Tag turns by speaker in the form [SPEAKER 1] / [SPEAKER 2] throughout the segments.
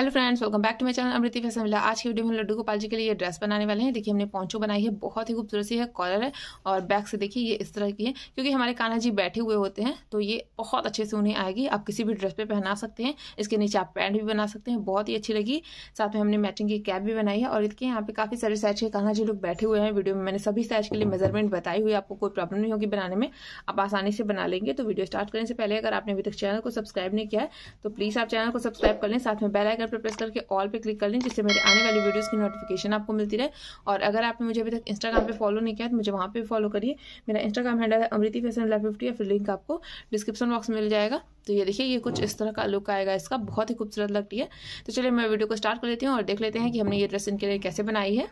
[SPEAKER 1] hello friends welcome back to my channel अमृति फैसला मिला आज की वीडियो में लड्डू गोपाल जी के लिए ये ड्रेस बनाने वाले हैं देखिए हमने पॉन्चो बनाई है बहुत ही खूबसूरत सी है कॉलर है और बैक से देखिए ये इस तरह की है क्योंकि हमारे कान्हा जी बैठे हुए होते हैं तो ये बहुत अच्छे से उन्हें आएगी आप किसी भी ड्रेस पर पहना सकते हैं इसके नीचे आप पैंट भी बना सकते हैं बहुत ही अच्छी लगी साथ में हमने मैचिंग की कैप भी बनाई है और इसके यहाँ पे काफ़ी सारे साइज के कान्हा जी लोग बैठे हुए हैं वीडियो में मैंने सभी साइज के लिए मेजरमेंट बताई हुई आपको कोई प्रॉब्लम नहीं होगी बनाने में आप आसानी से बना लेंगे तो वीडियो स्टार्ट करने से पहले अगर आपने अभी तक चैनल को सब्सक्राइब नहीं किया है तो प्लीज़ आप चैनल को सब्सक्राइब कर लें साथ में बेलाइकर पर प्रेस करके ऑल पे क्लिक कर लें जिससे मेरे आने वाली वीडियोस की नोटिफिकेशन आपको मिलती रहे और अगर आपने मुझे अभी तक इंस्टाग्राम पे फॉलो नहीं किया तो मुझे वहाँ पे फॉलो करिए मेरा इंस्टाग्राम हैंडल है अमृति फैसन लाइफ फिफ्टी या फिर लिंक आपको डिस्क्रिप्शन बॉक्स में मिल जाएगा तो ये देखिए ये कुछ इस तरह का लुक आएगा इसका बहुत ही खूबसूरत लगती है तो चलिए मैं वीडियो को स्टार्ट कर लेती हूँ और देख लेते हैं कि हमने ये ड्रेस इनके लिए कैसे बनाई है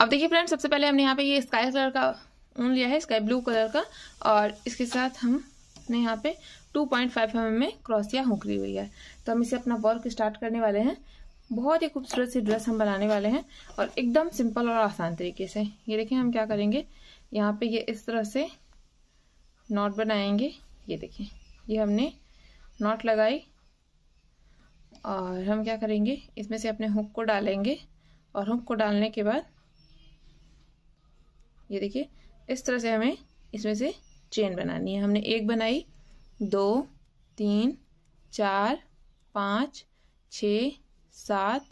[SPEAKER 1] अब देखिए फ्रेंड सबसे पहले हमने यहाँ पे ये स्काई कलर का ऊन लिया है स्काई ब्लू कलर का और इसके साथ हम ने यहाँ पे टू पॉइंट फाइव एम में क्रॉसिया हुकरी हुई है तो हम इसे अपना वर्क स्टार्ट करने वाले हैं बहुत ही खूबसूरत सी ड्रेस हम बनाने वाले हैं और एकदम सिंपल और आसान तरीके से ये देखें हम क्या करेंगे यहाँ पे ये इस तरह से नॉट बनाएंगे ये देखें ये हमने नॉट लगाई और हम क्या करेंगे इसमें से अपने हुक को डालेंगे और हुक को डालने के बाद ये देखिए इस तरह से हमें इसमें से चेन बनानी है हमने एक बनाई दो तीन चार पाँच छः सात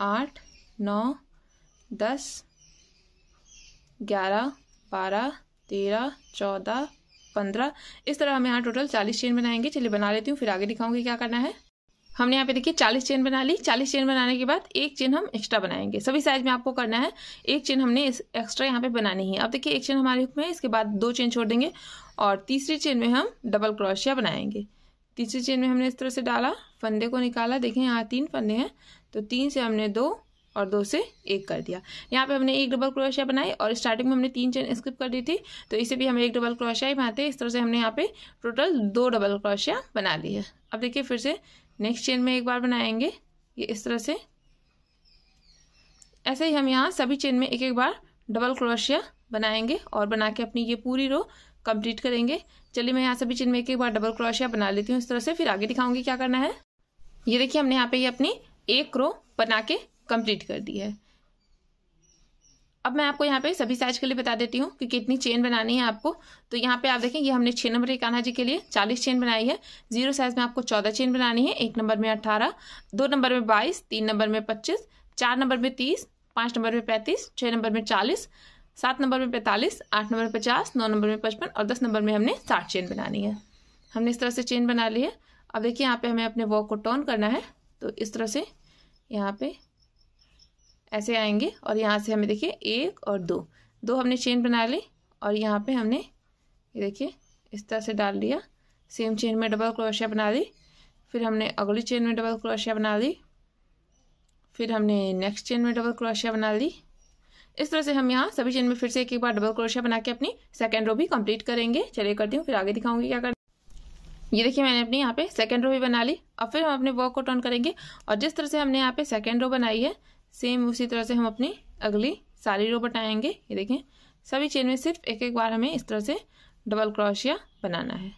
[SPEAKER 1] आठ नौ दस ग्यारह बारह तेरह चौदह पंद्रह इस तरह हम यहाँ टोटल चालीस चेन बनाएंगे चलिए बना लेती हूँ फिर आगे दिखाऊंगी क्या करना है हमने यहाँ पे देखिए 40 चेन बना ली 40 चेन बनाने के बाद एक चेन हम एक्स्ट्रा बनाएंगे सभी साइज में आपको करना है एक चेन हमने एक्स्ट्रा यहाँ पे बनानी है अब देखिए एक चेन हमारे हुक्म है इसके बाद दो चेन छोड़ देंगे और तीसरी चेन में हम डबल क्रोशिया बनाएंगे तीसरी चेन में हमने इस तरह से डाला फंदे को निकाला देखें यहाँ तीन फंदे हैं तो तीन से हमने दो और दो से एक कर दिया यहाँ पे हमने एक डबल क्रोशिया बनाई और स्टार्टिंग में हमने तीन चेन स्किप कर दी थी तो इसे भी हम एक डबल क्रोशिया ही बनाते हैं इस तरह से हमने यहाँ पे टोटल दो डबल क्रोशिया बना ली है अब देखिए फिर से नेक्स्ट चेन में एक बार बनाएंगे ये इस तरह से ऐसे ही हम यहाँ सभी चेन में एक एक बार डबल क्रोशिया बनाएंगे और बना के अपनी ये पूरी रो कंप्लीट करेंगे चलिए मैं यहाँ सभी चेन में एक एक बार डबल क्रोशिया बना लेती हूँ इस तरह से फिर आगे दिखाऊंगी क्या करना है ये देखिए हमने यहाँ पे ये अपनी एक रो बना के कंप्लीट कर दी है अब मैं आपको यहाँ पे सभी साइज के लिए बता देती हूँ कि कितनी चेन बनानी है आपको तो यहाँ पे आप देखें ये हमने छः नंबर के कान्हा जी के लिए चालीस चेन बनाई है जीरो साइज में आपको चौदह चेन बनानी है एक नंबर में अट्ठारह दो नंबर में बाईस तीन नंबर में पच्चीस चार नंबर में तीस पाँच नंबर में पैंतीस छः नंबर में चालीस सात नंबर में पैंतालीस आठ नंबर में पचास नौ नंबर में पचपन और दस नंबर में हमने साठ चेन बनानी है हमने इस तरह से चेन बना ली है अब देखिए यहाँ पे हमें अपने वॉक को टर्न करना है तो इस तरह से यहाँ पे ऐसे आएंगे और यहाँ से हमें देखिए एक और दो दो हमने चेन बना ली और यहाँ पे हमने ये देखिए इस तरह से डाल लिया सेम चेन में डबल क्रोशिया बना ली फिर हमने अगली चेन में डबल क्रोशिया बना ली फिर हमने नेक्स्ट चेन में डबल क्रोशिया बना ली इस तरह से हम यहाँ सभी चेन में फिर से एक एक बार डबल क्रोशिया बना के अपनी सेकेंड रो भी कंप्लीट करेंगे चलिए करती हूँ फिर आगे दिखाऊंगी क्या कर ये देखिए मैंने अपनी यहाँ पे सेकेंड रो भी बना ली और फिर हम अपने वर्क को टर्न करेंगे और जिस तरह से हमने यहाँ पे सेकेंड रो बनाई है सेम उसी तरह से हम अपनी अगली सारी रो बटाएंगे ये देखें सभी चेन में सिर्फ एक एक बार हमें इस तरह से डबल क्रोशिया बनाना है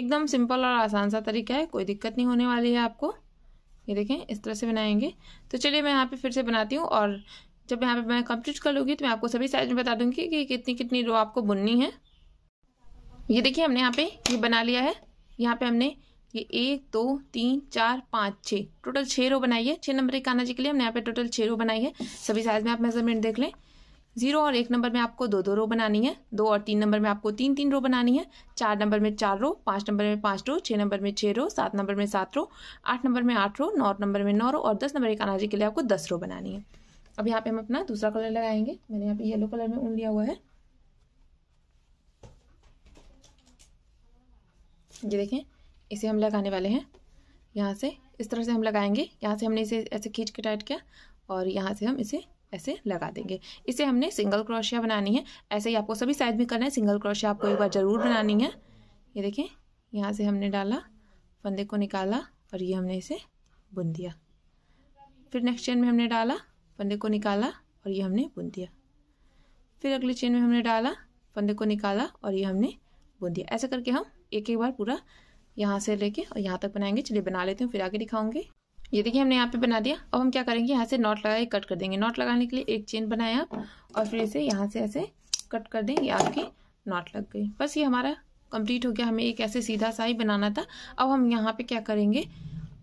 [SPEAKER 1] एकदम सिंपल और आसान सा तरीका है कोई दिक्कत नहीं होने वाली है आपको ये देखें इस तरह से बनाएंगे तो चलिए मैं यहाँ पे फिर से बनाती हूँ और जब यहाँ पे मैं कंप्लीट कर लूँगी तो मैं आपको सभी साइज में बता दूँगी कि कितनी कितनी रो आपको बुननी है ये देखिए हमने यहाँ पे ये बना लिया है यहाँ पे हमने ये एक दो तीन चार पाँच छः टोटल छः रो बनाई है छः नंबर के कान्हा जी के लिए हमने यहाँ पे टोटल छः रो बनाई है सभी साइज में आप मेजरमेंट देख लें जीरो और एक नंबर में आपको दो दो रो बनानी है दो और तीन नंबर में आपको तीन तीन रो बनानी है चार नंबर में चार रो पाँच नंबर में पाँच रो छः नंबर में छः रो सात नंबर में सात रो आठ नंबर में आठ रो नौ नंबर में नौ रो और दस नंबर के कान्हा जी के लिए आपको दस रो बनानी है अब यहाँ पे हम अपना दूसरा कलर लगाएंगे मैंने यहाँ पे येलो कलर में ऊन लिया हुआ है ये देखें इसे हम लगाने वाले हैं यहाँ से इस तरह से हम लगाएंगे यहाँ से हमने इसे ऐसे खींच के टाइट किया और यहाँ से हम इसे ऐसे लगा देंगे इसे हमने सिंगल क्रोशिया बनानी है ऐसे ही आपको सभी साइड में करना है सिंगल क्रोशिया आपको एक बार ज़रूर बनानी है ये देखें यहाँ से हमने डाला फंदे को निकाला और ये हमने इसे बुन दिया फिर नेक्स्ट चेन में हमने डाला फंदे को निकाला और ये हमने बुन दिया फिर अगली चेन में हमने डाला फंदे को निकाला और ये हमने बुन दिया ऐसे करके हम एक एक बार पूरा यहाँ से लेके और यहाँ तक बनाएंगे चलिए बना लेते हैं फिर आगे दिखाऊंगी ये देखिए हमने यहाँ पे बना दिया अब हम क्या करेंगे यहाँ से नॉट लगा कट कर देंगे नॉट लगाने के लिए एक चेन बनाए आप और फिर इसे यहाँ से ऐसे कट कर देंगे आपकी नॉट लग गई बस ये हमारा कंप्लीट हो गया हमें एक ऐसे सीधा सा ही बनाना था अब हम यहाँ पे क्या करेंगे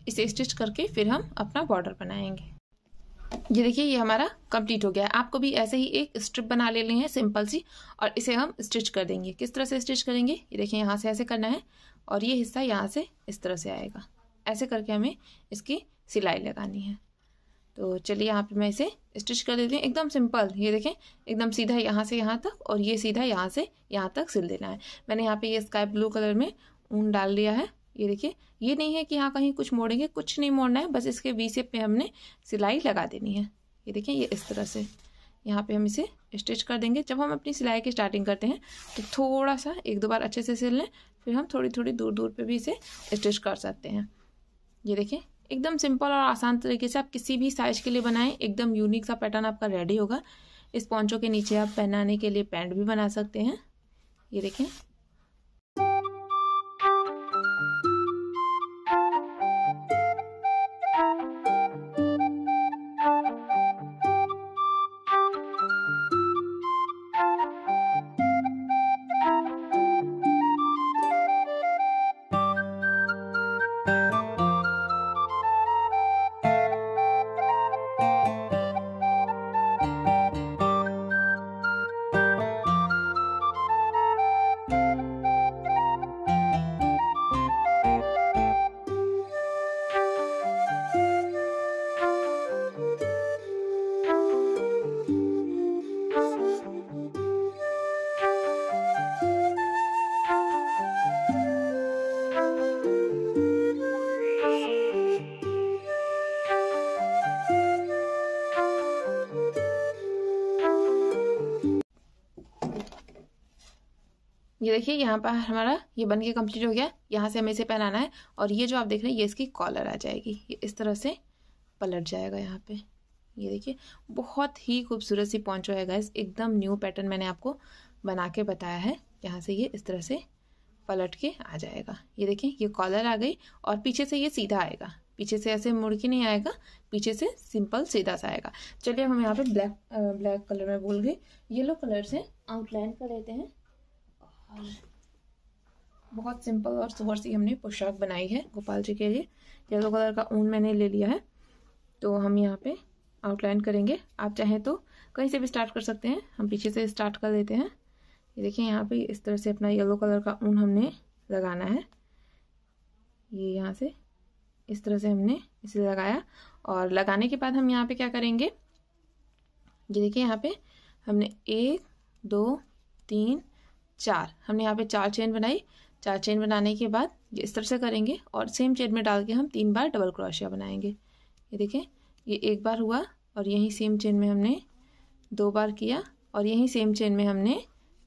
[SPEAKER 1] इसे स्टिच करके फिर हम अपना बॉर्डर बनाएंगे ये देखिए ये हमारा कंप्लीट हो गया है आपको भी ऐसे ही एक स्ट्रिप बना ले लेनी है सिंपल सी और इसे हम स्टिच कर देंगे किस तरह से स्टिच करेंगे ये देखिए यहाँ से ऐसे करना है और ये हिस्सा यहाँ से इस तरह से आएगा ऐसे करके हमें इसकी सिलाई लगानी है तो चलिए यहाँ पे मैं इसे स्टिच कर देती हूँ एकदम सिंपल ये देखें एकदम सीधा यहाँ से यहाँ तक और ये सीधा यहाँ से यहाँ तक सिल देना है मैंने यहाँ पे ये स्काई ब्लू कलर में ऊन डाल लिया है ये देखिए ये नहीं है कि यहाँ कहीं कुछ मोड़ेंगे कुछ नहीं मोड़ना है बस इसके वी सेप में हमने सिलाई लगा देनी है ये देखें ये इस तरह से यहाँ पे हम इसे स्टिच कर देंगे जब हम अपनी सिलाई की स्टार्टिंग करते हैं तो थोड़ा सा एक दो बार अच्छे से सिल लें फिर हम थोड़ी थोड़ी दूर दूर पे भी इसे स्टिच कर सकते हैं ये देखें एकदम सिंपल और आसान तरीके से आप किसी भी साइज के लिए बनाएं एकदम यूनिक सा पैटर्न आपका रेडी होगा इस पौचों के नीचे आप पहनाने के लिए पैंट भी बना सकते हैं ये देखें ये देखिए यहाँ पर हमारा ये बन के कम्प्लीट हो गया यहाँ से हमें इसे पहनाना है और ये जो आप देख रहे हैं ये इसकी कॉलर आ जाएगी ये इस तरह से पलट जाएगा यहाँ पे ये देखिए बहुत ही खूबसूरत सी पॉन्चो है गैस एकदम न्यू पैटर्न मैंने आपको बना के बताया है यहाँ से ये इस तरह से पलट के आ जाएगा ये देखिए ये कॉलर आ गई और पीछे से ये सीधा आएगा पीछे से ऐसे मुड़ के नहीं आएगा पीछे से सिंपल सीधा सा आएगा चलिए हम यहाँ पे ब्लैक ब्लैक कलर में बोल गए येलो कलर से आउटलाइन कर लेते हैं और बहुत सिंपल और सुबह सी हमने पोशाक बनाई है गोपाल जी के लिए येलो कलर का ऊन मैंने ले लिया है तो हम यहाँ पे आउटलाइन करेंगे आप चाहें तो कहीं से भी स्टार्ट कर सकते हैं हम पीछे से स्टार्ट कर लेते हैं ये देखिए यहाँ पे इस तरह से अपना येलो कलर का ऊन हमने लगाना है ये यहाँ से इस तरह से हमने इसे लगाया और लगाने के बाद हम यहाँ पे क्या करेंगे ये देखिए यहाँ पे हमने एक दो तीन चार हमने यहाँ पे चार चेन बनाई चार चेन बनाने के बाद ये इस तरह से करेंगे और सेम चेन में डाल के हम तीन बार डबल क्रोशिया बनाएंगे ये देखें ये एक बार हुआ और यहीं सेम चेन में हमने दो बार किया और यहीं सेम चेन में हमने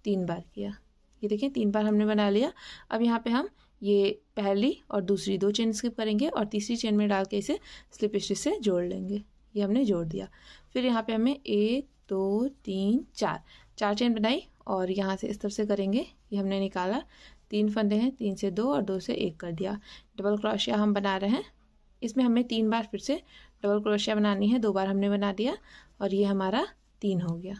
[SPEAKER 1] तीन बार किया ये देखें तीन बार हमने बना लिया अब यहाँ पे हम ये पहली और दूसरी दो चेन स्किप करेंगे और तीसरी चेन में डाल के इसे स्लिप स्टिच से जोड़ लेंगे ये हमने जोड़ दिया फिर यहाँ पे हमें एक दो तीन चार चार चेन बनाई और यहाँ से इस तरफ से करेंगे ये हमने निकाला तीन फंदे हैं तीन से दो और दो से एक कर दिया डबल क्रोशिया हम बना रहे हैं इसमें हमें तीन बार फिर से डबल क्रोशिया बनानी है दो बार हमने बना दिया और ये हमारा तीन हो गया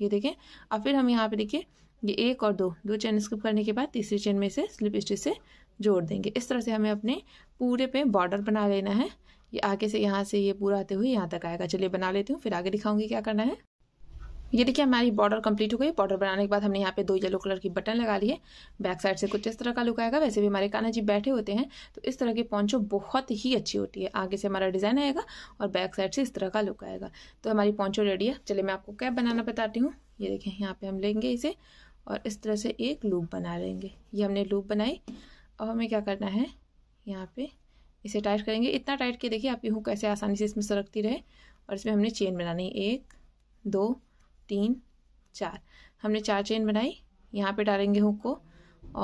[SPEAKER 1] ये देखें और फिर हम यहाँ पे देखिए ये एक और दो दो चेन स्किप करने के बाद तीसरी चेन में से स्लिप स्टिच से जोड़ देंगे इस तरह से हमें अपने पूरे पे बॉर्डर बना लेना है ये आगे से यहाँ से ये पूरा आते हुए यहाँ तक आएगा चलिए बना लेती हूँ फिर आगे दिखाऊंगी क्या करना है ये देखिए हमारी बॉर्डर कंप्लीट हो गई बॉर्डर बनाने के बाद हमने यहाँ पे दो येलो कलर की बटन लगा लिए बैक साइड से कुछ इस तरह का लुक आएगा वैसे भी हमारे काना जी बैठे होते हैं तो इस तरह की पॉन्चो बहुत ही अच्छी होती है आगे से हमारा डिज़ाइन आएगा और बैक साइड से इस तरह का लुक आएगा तो हमारी पॉन्चो रेडी है चलिए मैं आपको कैप बनाना बताती हूँ ये देखें यहाँ पर हम लेंगे इसे और इस तरह से एक लूप बना लेंगे ये हमने लूप बनाई अब हमें क्या करना है यहाँ पर इसे टाइट करेंगे इतना टाइट के देखिए आप यूँ कैसे आसानी से इसमें सरकती रहे और इसमें हमने चेन बनानी एक दो तीन चार हमने चार चेन बनाई यहाँ पे डालेंगे हुक को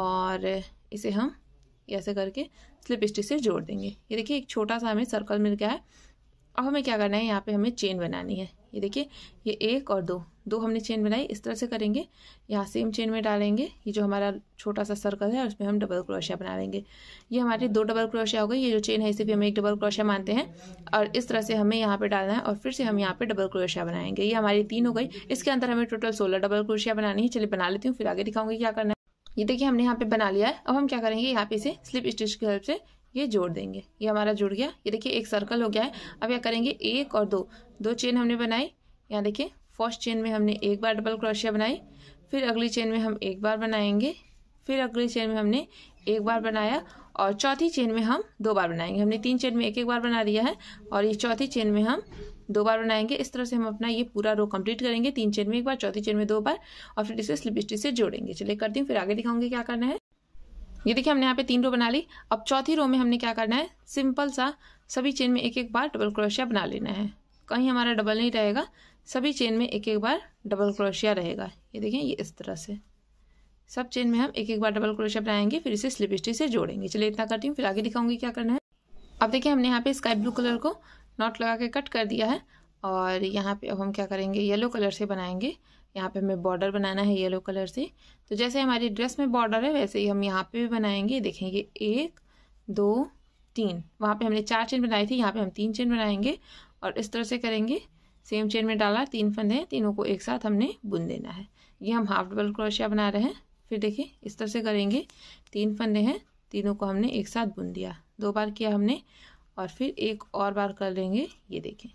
[SPEAKER 1] और इसे हम ऐसे करके स्लिप स्टिच से जोड़ देंगे ये देखिए एक छोटा सा हमें सर्कल मिल गया है अब हमें क्या करना है यहाँ पे हमें चेन बनानी है ये देखिए ये एक और दो दो हमने चेन बनाई इस तरह से करेंगे यहाँ सेम चेन में डालेंगे ये जो हमारा छोटा सा सर्कल है उसमें हम डबल क्रोशिया बना लेंगे ये हमारी दो डबल क्रोशिया हो गई ये जो चेन है इसे भी हम एक डबल क्रोशिया मानते हैं और इस तरह से हमें यहाँ पे डालना है और फिर से हम यहाँ पे डबल क्रोशिया बनाएंगे ये हमारी तीन हो गई इसके अंदर हमें टोटल सोलह डबल क्रोशिया बनानी है चलिए बना लेती हूँ फिर आगे दिखाऊंगी क्या करना है ये देखिए हमने यहाँ पे बना लिया है अब हम क्या करेंगे यहाँ पे इसे स्लिप स्टिच की हेल्प से ये जोड़ देंगे ये हमारा जुड़ गया ये देखिए एक सर्कल हो गया है अब यह करेंगे एक और दो दो चेन हमने बनाई यहाँ देखिए फर्स्ट चेन में हमने एक बार डबल क्रोशिया बनाई फिर अगली चेन में हम एक बार बनाएंगे फिर अगली चेन में हमने एक बार बनाया और चौथी चेन में हम दो बार बनाएंगे हमने तीन चेन में एक एक बार बना दिया है और ये चौथी चेन में हम दो बार बनाएंगे इस तरह से हम अपना ये पूरा रो कंप्लीट करेंगे तीन चेन में एक बार चौथी चेन में दो बार और फिर इसे स्लिप स्टिच से जोड़ेंगे चलिए करती हूँ फिर आगे दिखाऊंगी क्या करना है ये देखिए हमने यहाँ पे तीन रो बना ली अब चौथी रो में हमने क्या करना है सिंपल सा सभी चेन में एक एक बार डबल क्रोशिया बना लेना है कहीं हमारा डबल नहीं रहेगा सभी चेन में एक एक बार डबल क्रोशिया रहेगा ये देखें ये इस तरह से सब चेन में हम एक एक बार डबल क्रोशिया बनाएंगे फिर इसे स्लिप स्टिच से जोड़ेंगे चलिए इतना करती हूँ फिर आगे दिखाऊंगी क्या करना है अब देखिए हमने यहाँ पे स्काई ब्लू कलर को नॉट लगा के कट कर दिया है और यहाँ पे अब हम क्या करेंगे येलो कलर से बनाएंगे यहाँ पे हमें बॉर्डर बनाना है येलो कलर से तो जैसे हमारी ड्रेस में बॉर्डर है वैसे ही हम यहाँ पे भी बनाएंगे देखेंगे एक दो तीन वहाँ पे हमने चार चेन बनाई थी यहाँ पे हम तीन चेन बनाएंगे और इस तरह से करेंगे सेम चेन में डाला तीन फंदे तीनों को एक साथ हमने बुन देना है ये हम हाफ डबल क्रोशिया बना रहे हैं फिर देखिए इस तरह से करेंगे तीन फंदे हैं तीनों को हमने एक साथ बुन दिया दो बार किया हमने और फिर एक और बार कर लेंगे ये देखें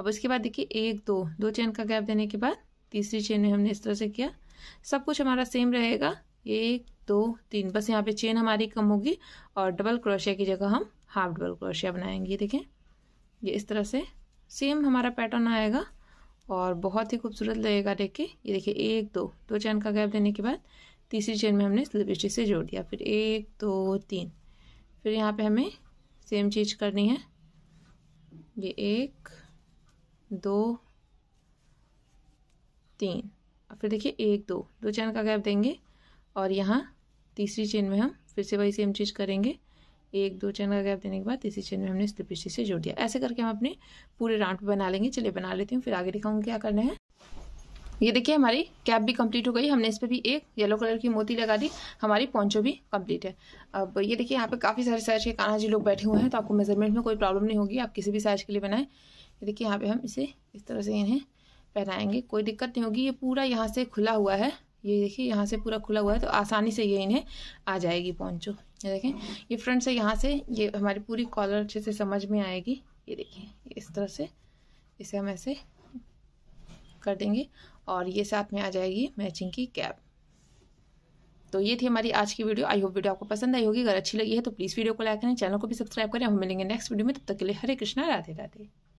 [SPEAKER 1] अब उसके बाद देखिए एक दो दो चेन का गैप देने के बाद तीसरी चेन में हमने इस तरह से किया सब कुछ हमारा सेम रहेगा एक दो तीन बस यहाँ पे चेन हमारी कम होगी और डबल क्रोशिया की जगह हम हाफ डबल क्रोशिया बनाएंगे देखें ये इस तरह से सेम हमारा पैटर्न आएगा और बहुत ही खूबसूरत लगेगा देख के ये देखिए एक दो दो चैन का गैप देने के बाद तीसरी चेन में हमने स्लिप स्टिच से जोड़ दिया फिर एक दो तीन फिर यहाँ पे हमें सेम चीज़ करनी है ये एक दो तीन और फिर देखिए एक दो दो चैन का गैप देंगे और यहाँ तीसरी चेन में हम फिर से वही सेम चीज़ करेंगे एक दो चैन का गैप देने के बाद तीसरी चेन में हमने स्लिप स्टिच से जोड़ दिया ऐसे करके हम अपने पूरे राउंड पे बना लेंगे चलिए बना लेती हूँ फिर आगे दिखाऊंगी क्या करना है ये देखिए हमारी कैप भी कंप्लीट हो गई हमने इस पर भी एक येलो कलर की मोती लगा दी हमारी पॉन्चो भी कंप्लीट है अब ये देखिए यहाँ पे काफ़ी सारे साइज के कान्हा जी लोग बैठे हुए हैं तो आपको मेजरमेंट में कोई प्रॉब्लम नहीं होगी आप किसी भी साइज के लिए बनाएं ये देखिए यहाँ पे हम इसे इस तरह से इन्हें पहनाएंगे कोई दिक्कत नहीं होगी ये पूरा यहाँ से खुला हुआ है ये देखिए यहाँ से पूरा खुला हुआ है तो आसानी से ये इन्हें आ जाएगी पहुँचो ये देखें ये फ्रंट से यहाँ से ये हमारी पूरी कॉलर अच्छे से समझ में आएगी ये देखिए इस तरह से इसे हम ऐसे कर देंगे और ये साथ में आ जाएगी मैचिंग की कैप तो ये थी हमारी आज की वीडियो आई होप वीडियो आपको पसंद आई होगी अगर अच्छी लगी है तो प्लीज़ वीडियो को लाइक करें चैनल को भी सब्सक्राइब करें हम मिलेंगे नेक्स्ट वीडियो में तब तक के लिए हरे कृष्णा राधे राधे